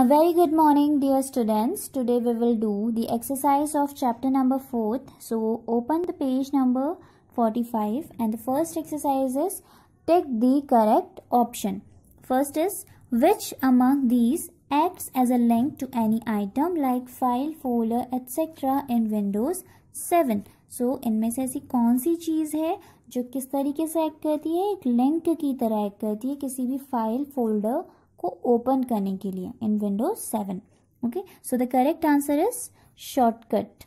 A very good morning dear students. Today we will do the exercise of chapter number 4 So open the page number 45 and the first exercise is take the correct option. First is which among these acts as a link to any item like file, folder etc. in Windows 7. So इनमें se aisi kaun si cheez hai jo kis tarike se act karti hai ek link ki tarah act karti hai kisi bhi file folder को open करने के लिए in Windows seven okay so the correct answer is shortcut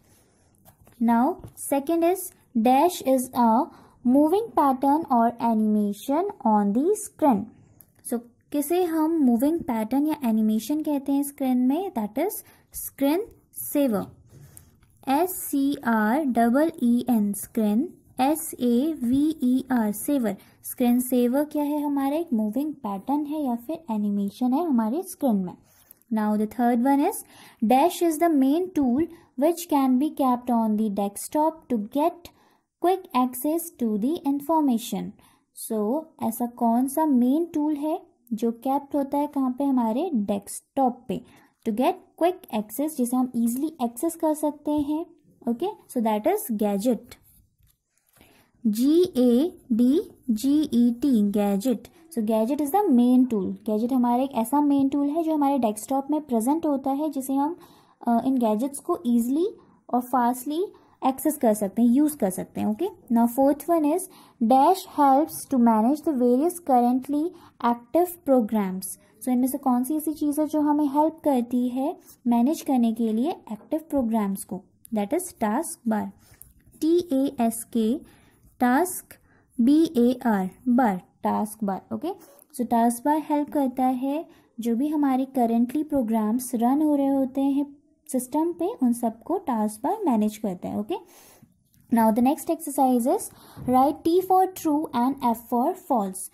now second is dash is a moving pattern और animation on the screen so किसे हम moving pattern या animation कहते हैं स्क्रीन में that is screen saver S C R double E N screen S A V E R saver screen saver क्या है हमारा एक मूविंग पैटर्न है या फिर एनिमेशन है हमारे स्क्रीन में now the third one is dash is the main tool which can be kept on the desktop to get quick access to the information so ऐसा कौन सा मेन टूल है जो कैप्ट होता है कहाँ पे हमारे डेस्कटॉप पे टू गेट क्विक एक्सेस जिसे हम इजिली एक्सेस कर सकते हैं okay so that is gadget G A D G E T gadget so gadget is the main tool gadget हमारा एक ऐसा मेन टूल है जो हमारे डेस्कटॉप में present होता है जिसे हम इन गैजेट्स को easily और फास्टली एक्सेस कर सकते हैं यूज़ कर सकते हैं okay Now fourth one is dash helps to manage the various currently active programs so इनमें से कौन सी ऐसी चीज़ है जो हमें हेल्प करती है मैनेज करने के लिए एक्टिव प्रोग्राम्स को that is task bar T A S K task B A R bar task bar okay so task bar help करता है जो भी हमारे करेंटली प्रोग्राम्स रन हो रहे होते हैं सिस्टम पे उन सबको टास्क बार मैनेज करता है okay now the next exercise is write T for true and F for false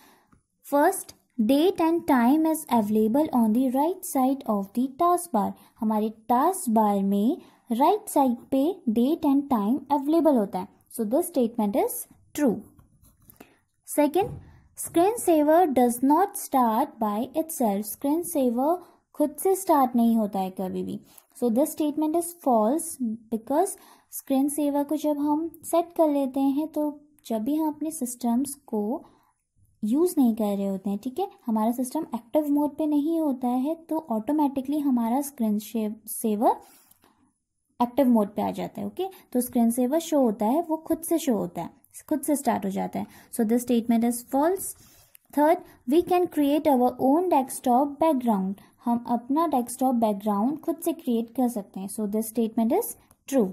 first date and time is available on the right side of the task bar हमारे task bar में right right side पे date and time available होता है so this statement is true. Second, saver does not start by itself. saver खुद से start नहीं होता है कभी भी so this statement is false because screen saver को जब हम सेट कर लेते हैं तो जब भी हम अपने सिस्टम्स को यूज़ नहीं कर रहे होते हैं ठीक है हमारा सिस्टम एक्टिव मोड पे नहीं होता है तो ऑटोमेटिकली हमारा स्क्रीन सेवर एक्टिव मोड पे आ जाता है ओके तो स्क्रीन सेवर शो होता है वो खुद से शो होता है खुद से स्टार्ट हो जाता है so this statement is false third we can create our own desktop background हम अपना डेस्कटॉप बैकग्राउंड खुद से क्रिएट कर सकते हैं so this statement is true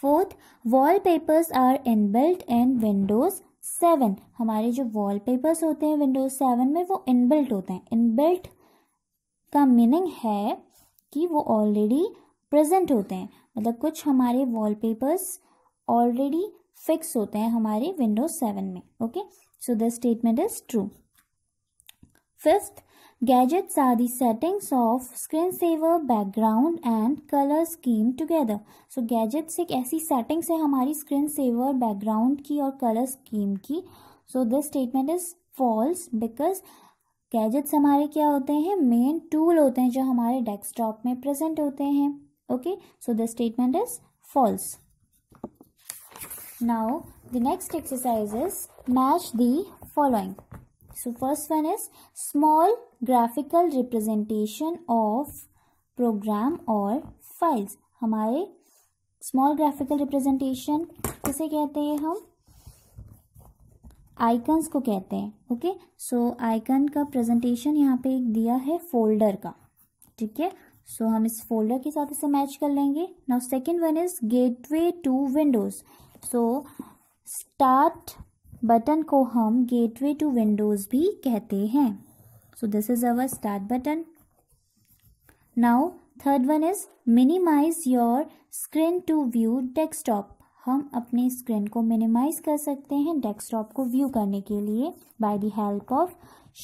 fourth wall papers are inbuilt in Windows seven हमारे जो वॉल पेपर्स होते हैं विंडोज सेवन में वो इनबिल्ट होते हैं इनबिल्ट का मीनिंग है कि वो ऑलरेडी प्रेजेंट होते हैं मतलब कुछ हमारे वॉलपेपर्स ऑलरेडी फिक्स होते हैं हमारे विंडोज सेवन में okay so the statement is true fifth gadgets are settings of screen saver background and colour scheme together so gadgets एक ऐसी सेटिंग्स है हमारी स्क्रीन सेवर बैकग्राउंड की और कलर स्कीम की so the statement is false because gadgets हमारे क्या होते हैं मेन टूल होते हैं जो हमारे डेस्कटॉप में प्रेजेंट होते हैं okay so the statement is false Now the next exercise is match the following. So first one is small graphical representation of program or files. हमारे स्मॉल ग्राफिकल रिप्रेजेंटेशन किसे कहते हैं हम आइकन्स को कहते हैं ओके सो आइकन का presentation यहाँ पे एक दिया है फोल्डर का ठीक है सो हम इस फोल्डर के साथ इसे मैच कर लेंगे now second one is gateway to Windows so start button को हम गेटवे टू विंडोज़ भी कहते हैं so this is our start button now third one is minimise your screen to view desktop हम अपने स्क्रीन को मिनिमाइज कर सकते हैं डेस्कटॉप को व्यू करने के लिए by the help of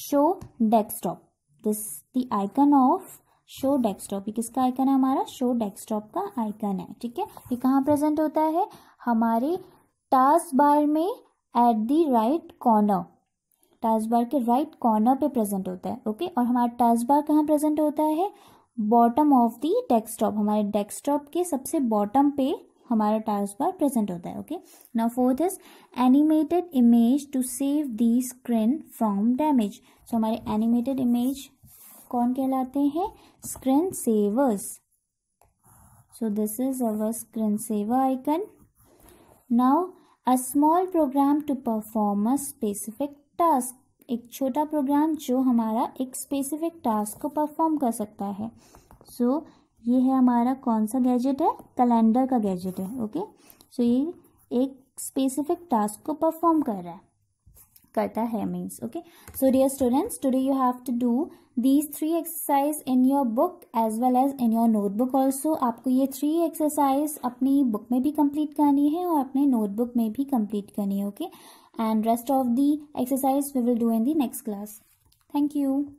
show desktop this the icon of show desktop ये किसका आइकन है हमारा शो डेस्कटॉप का आइकन है ठीक है ये कहाँ प्रेजेंट होता है हमारे टास्क बार में at the right corner task bar के राइट कॉर्नर पे प्रेजेंट होता है ओके और हमारा टास्क बार कहाँ प्रेजेंट होता है बॉटम ऑफ दी डेस्कटॉप हमारे डेस्कटॉप के सबसे बॉटम पे हमारा टास्क बार प्रेजेंट होता है okay now fourth is animated image to save the screen from damage so हमारे एनिमेटेड इमेज कौन कहलाते हैं screen savers so this is our screen saver icon now a small program to perform a specific task एक छोटा programme जो हमारा एक specific task को परफॉर्म कर सकता है सो so, ये है हमारा कौन सा गैजेट है कैलेंडर का गैजेट है ओके okay? सो so, ये एक स्पेसिफिक टास्क को परफॉर्म कर रहा है करता है means okay so dear students today you have to do these three exercise in your book as well as in your note book also आपको ये थ्री एक्सरसाइज अपनी बुक में भी कम्प्लीट करनी है और अपने नोटबुक में भी कम्प्लीट करनी है okay and rest of the exercise we will do in the next class thank you